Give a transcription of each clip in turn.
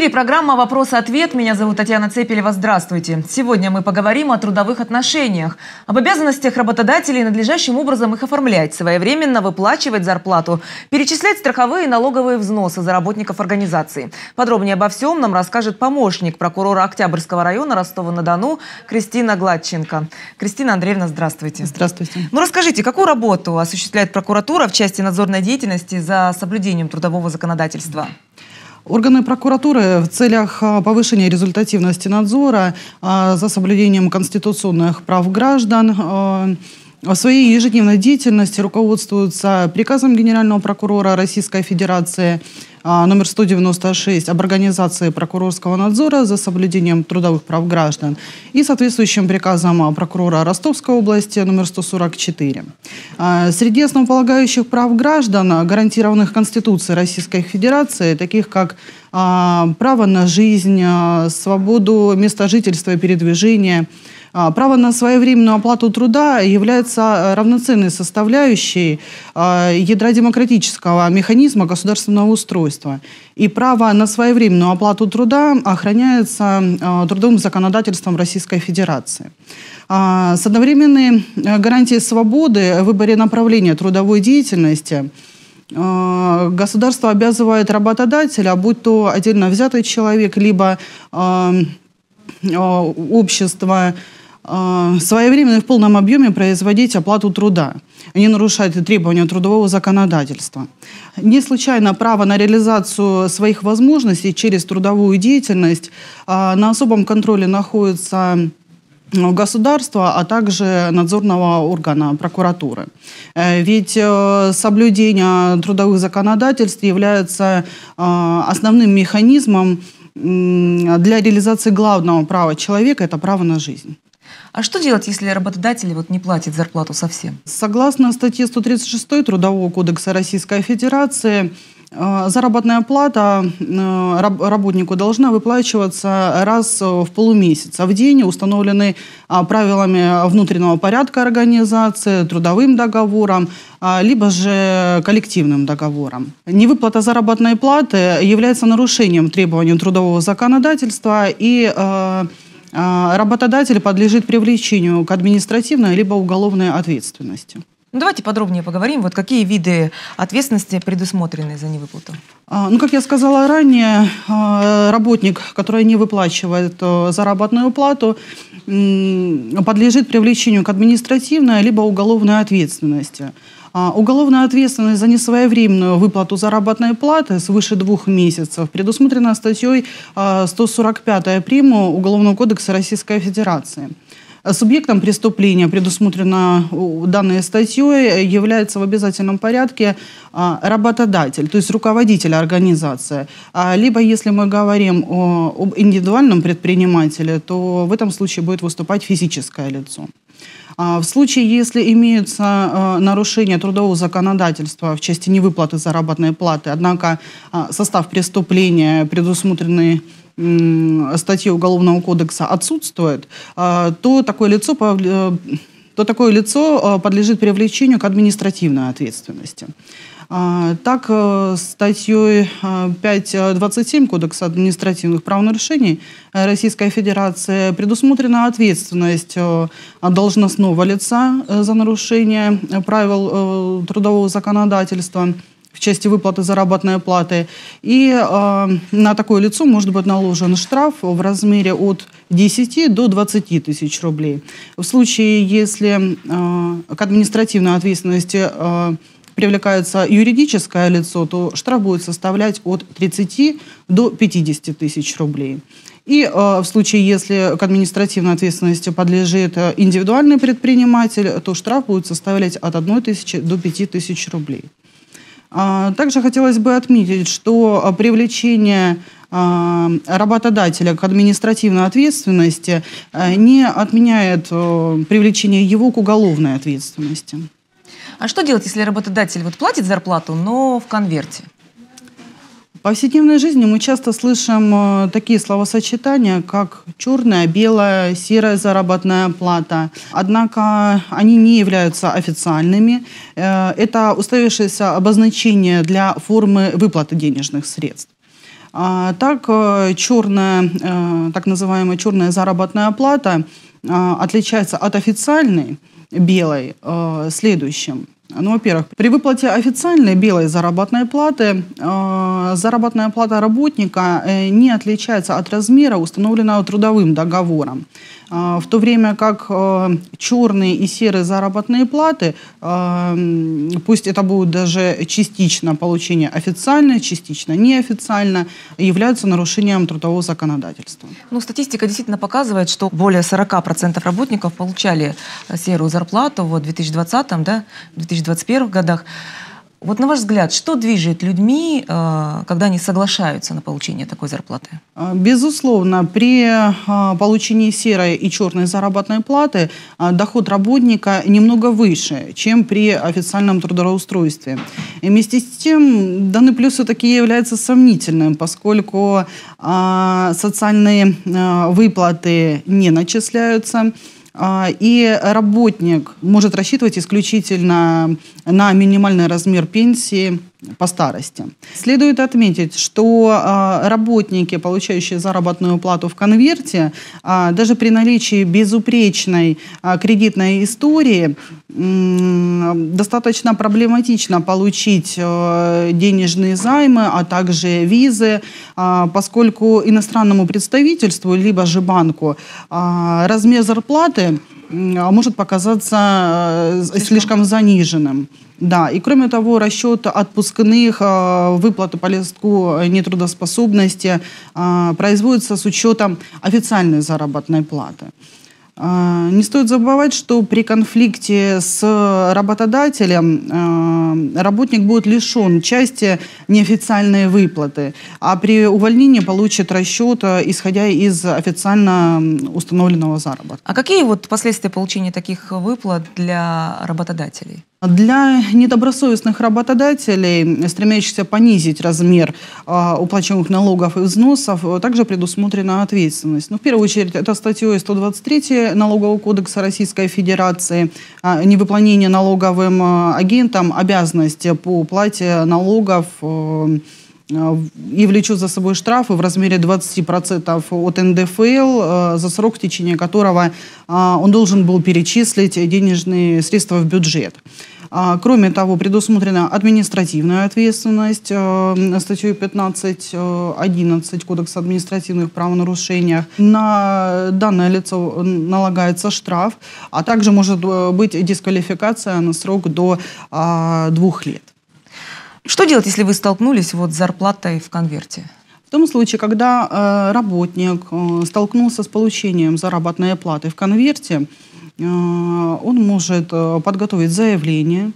эфире программа «Вопрос-ответ». Меня зовут Татьяна Цепелева. Здравствуйте. Сегодня мы поговорим о трудовых отношениях, об обязанностях работодателей надлежащим образом их оформлять, своевременно выплачивать зарплату, перечислять страховые и налоговые взносы за работников организации. Подробнее обо всем нам расскажет помощник прокурора Октябрьского района Ростова-на-Дону Кристина Гладченко. Кристина Андреевна, здравствуйте. Здравствуйте. Ну расскажите, какую работу осуществляет прокуратура в части надзорной деятельности за соблюдением трудового законодательства? Органы прокуратуры в целях а, повышения результативности надзора а, за соблюдением конституционных прав граждан а, в своей ежедневной деятельности руководствуются приказом Генерального прокурора Российской Федерации а, номер 196 об организации прокурорского надзора за соблюдением трудовых прав граждан и соответствующим приказом прокурора Ростовской области номер 144. А, среди основополагающих прав граждан, гарантированных Конституцией Российской Федерации, таких как а, право на жизнь, свободу места жительства и передвижения – а, право на своевременную оплату труда является а, равноценной составляющей а, ядра демократического механизма государственного устройства. И право на своевременную оплату труда охраняется трудовым законодательством Российской Федерации. С одновременной гарантией свободы в выборе направления трудовой деятельности государство обязывает работодателя, будь то отдельно взятый человек, либо общество, Э, своевременно и в полном объеме производить оплату труда, не нарушать требования трудового законодательства. Не случайно право на реализацию своих возможностей через трудовую деятельность э, на особом контроле находится э, государства, а также надзорного органа прокуратуры. Ведь соблюдение трудовых законодательств является основным механизмом для реализации главного права человека – это право на жизнь. А что делать, если работодатель вот не платит зарплату совсем? Согласно статье 136 Трудового кодекса Российской Федерации, э, Заработная плата э, работнику должна выплачиваться раз в полумесяц, а в день установлены а, правилами внутреннего порядка организации, трудовым договором, а, либо же коллективным договором. Невыплата заработной платы является нарушением требований трудового законодательства и э, а, работодатель подлежит привлечению к административной либо уголовной ответственности. Ну, давайте подробнее поговорим, вот какие виды ответственности предусмотрены за невыплату. А, ну, как я сказала ранее, а, работник, который не выплачивает э, заработную плату, подлежит привлечению к административной либо уголовной ответственности. А, уголовная ответственность за несвоевременную выплату заработной платы свыше двух месяцев предусмотрена статьей 145 а, приму Уголовного кодекса Российской Федерации. Субъектом преступления, предусмотрено данной статьей, является в обязательном порядке а, работодатель, то есть руководитель организации. Либо, если мы говорим о, об индивидуальном предпринимателе, то в этом случае будет выступать физическое лицо. А, в случае, если имеются а, нарушения трудового законодательства в части невыплаты заработной платы, однако а, состав преступления, предусмотренный статьей Уголовного кодекса отсутствует, то такое лицо э, то такое лицо подлежит привлечению к административной ответственности. А, так, э, статьей 5.27 э, э, Кодекса административных правонарушений Российской Федерации предусмотрена ответственность должностного лица за нарушение правил трудового законодательства в части выплаты заработной платы. И э, на такое лицо может быть наложен штраф в размере от 10 до 20 тысяч рублей. В случае, если э, к административной ответственности э, привлекается юридическое лицо, то штраф будет составлять от 30 до 50 тысяч рублей. И э, в случае, если к административной ответственности подлежит э, индивидуальный предприниматель, то штраф будет составлять от 1 тысячи до 5 тысяч рублей. А, также хотелось бы отметить, что э, привлечение э, работодателя к административной ответственности не отменяет привлечение его к уголовной ответственности. А что делать, если работодатель вот платит зарплату, но в конверте? В повседневной жизни мы часто слышим э, такие словосочетания, как черная, белая, серая заработная плата. Однако они не являются официальными. Э, это устоявшееся обозначение для формы выплаты денежных средств. А, так, э, черная, так называемая черная заработная плата отличается от официальной – белой э, следующим. Ну, во-первых, при выплате официальной белой заработной платы э, заработная плата работника э, не отличается от размера, установленного трудовым договором, э, в то время как э, черные и серые заработные платы, э, пусть это будет даже частично получение официальное, частично неофициально, являются нарушением трудового законодательства. Ну, статистика действительно показывает, что более 40% работников получали э, серую зарплату в 2020, да, 2020 2021 годах. Вот на ваш взгляд, что движет людьми, э, когда они соглашаются на получение такой зарплаты? Э, безусловно, при э, получении серой и черной заработной платы доход работника немного выше, чем при официальном трудоустройстве. И вместе с тем, данный плюс все-таки является сомнительным, поскольку социальные выплаты не начисляются, а, и работник может рассчитывать исключительно на минимальный размер пенсии – по старости. Следует отметить, что а, работники, получающие заработную плату в конверте, а, даже при наличии безупречной а, кредитной истории, достаточно проблематично получить денежные займы, а также визы, поскольку иностранному представительству, либо же банку, размер зарплаты а, может показаться э, слишком, слишком заниженным. Да, и кроме того, расчет отпускных, э, выплаты по листку нетрудоспособности э, производится с учетом официальной заработной платы. А, не стоит забывать, что при конфликте с работодателем а, работник будет лишен части неофициальной выплаты, а при увольнении получит расчет, а, исходя из официально установленного заработка. А какие вот последствия получения таких выплат для работодателей? Для недобросовестных работодателей, стремящихся понизить размер э, уплачиваемых налогов и взносов, э, также предусмотрена ответственность. Ну, в первую очередь, это статьей 123 Налогового кодекса Российской Федерации э, невыполнение налоговым а, агентам обязанности по уплате налогов э, а, и влечет за собой штрафы в размере 20% от НДФЛ, э, за срок, в течение которого а, он должен был перечислить денежные средства в бюджет. А, кроме того, предусмотрена административная ответственность э, статьей 15.11 э, Кодекса административных правонарушений. На данное лицо налагается штраф, а также может быть дисквалификация на срок до двух лет. Что делать, если вы столкнулись вот с зарплатой в конверте? В том случае, когда э, работник э, столкнулся с получением заработной платы в конверте, э, он может подготовить заявление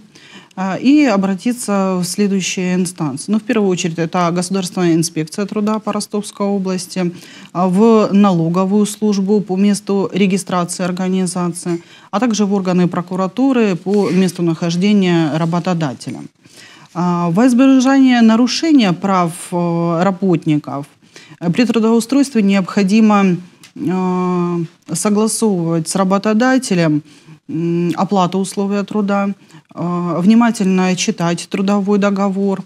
и обратиться в следующие инстанции. Ну, в первую очередь, это Государственная инспекция труда по Ростовской области, в налоговую службу по месту регистрации организации, а также в органы прокуратуры по месту нахождения работодателя. А, Возбежание нарушения прав э, работников э, при трудоустройстве необходимо э, согласовывать с работодателем оплату условия труда, внимательно читать трудовой договор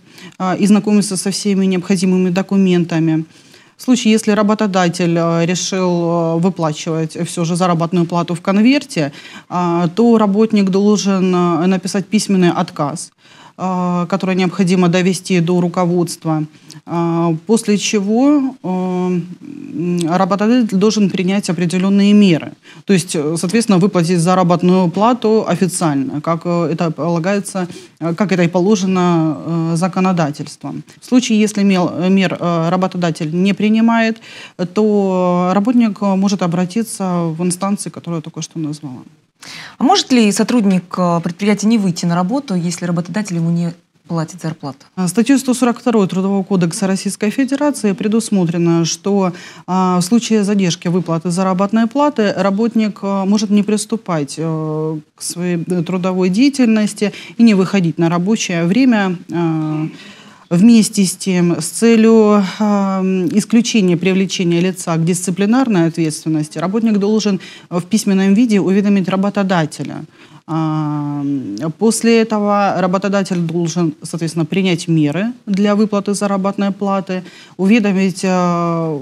и знакомиться со всеми необходимыми документами. В случае, если работодатель решил выплачивать все же заработную плату в конверте, то работник должен написать письменный отказ – Э, которое необходимо довести до руководства, э, после чего э, работодатель должен принять определенные меры. То есть, соответственно, выплатить заработную плату официально, как это полагается, как это и положено законодательством. В случае, если мер работодатель не принимает, то работник может обратиться в инстанции, которую я только что назвала. А может ли сотрудник э, предприятия не выйти на работу, если работодатель ему не платит зарплату. А, статью 142 Трудового кодекса Российской Федерации предусмотрено, что а, в случае задержки выплаты заработной платы работник а, может не приступать а, к своей трудовой деятельности и не выходить на рабочее время. А, Вместе с тем, с целью э, исключения привлечения лица к дисциплинарной ответственности, работник должен в письменном виде уведомить работодателя. После этого работодатель должен, соответственно, принять меры для выплаты заработной платы, уведомить э,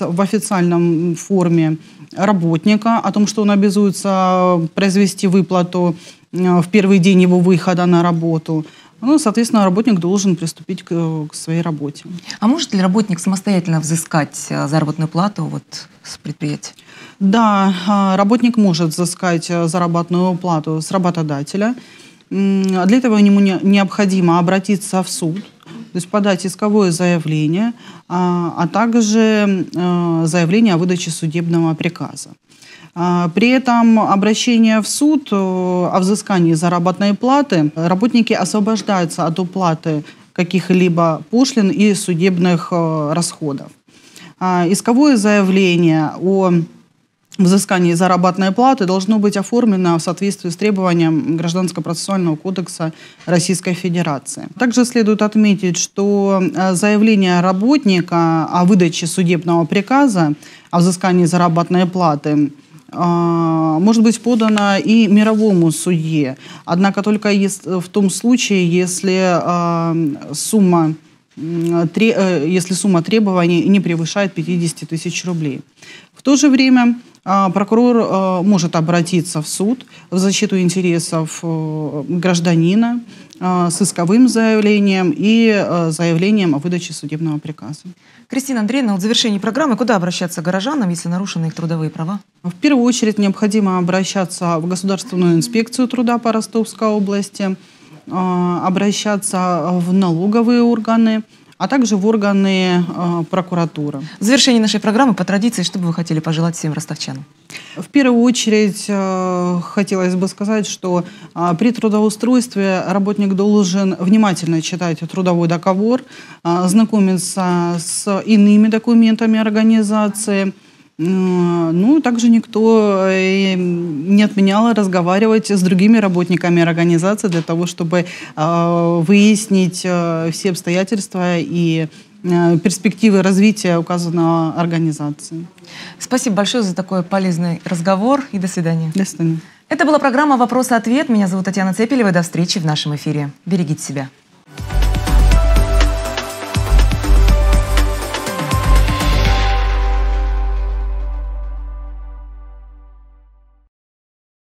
в официальном форме работника о том, что он обязуется э, произвести выплату э, в первый день его выхода на работу – ну, соответственно, работник должен приступить к, э, к своей работе. А может ли работник самостоятельно взыскать э, заработную плату вот с предприятия? Да, э, работник может взыскать заработную плату с работодателя. Для этого ему необходимо обратиться в суд то есть подать исковое заявление, а, а также э, заявление о выдаче судебного приказа. А, при этом обращение в суд э, о взыскании заработной платы работники освобождаются от уплаты каких-либо пошлин и судебных э, расходов. А, исковое заявление о взыскание заработной платы должно быть оформлено в соответствии с требованием Гражданского процессуального кодекса Российской Федерации. Также следует отметить, что э, заявление работника о выдаче судебного приказа о взыскании заработной платы э, может быть подано и мировому судье, однако только в том случае, если э, сумма если сумма требований не превышает 50 тысяч рублей. В то же время а, прокурор э, может обратиться в суд в защиту интересов э, гражданина э, с исковым заявлением и заявлением о выдаче судебного приказа. Кристина Андреевна, в завершении программы куда обращаться горожанам, если нарушены их трудовые права? В первую очередь необходимо обращаться в Государственную инспекцию труда по Ростовской области, обращаться в налоговые органы, а также в органы э, прокуратуры. В завершении нашей программы, по традиции, что бы вы хотели пожелать всем ростовчанам? В первую очередь, э, хотелось бы сказать, что э, при трудоустройстве работник должен внимательно читать трудовой договор, э, знакомиться с иными документами организации, Э, ну, также никто э, не отменял разговаривать с другими работниками организации для того, чтобы э, выяснить все обстоятельства и перспективы развития указанного организации. Спасибо большое за такой полезный разговор и до свидания. До свидания. Это была программа «Вопрос-ответ». Меня зовут Татьяна Цепелева. До встречи в нашем эфире. Берегите себя.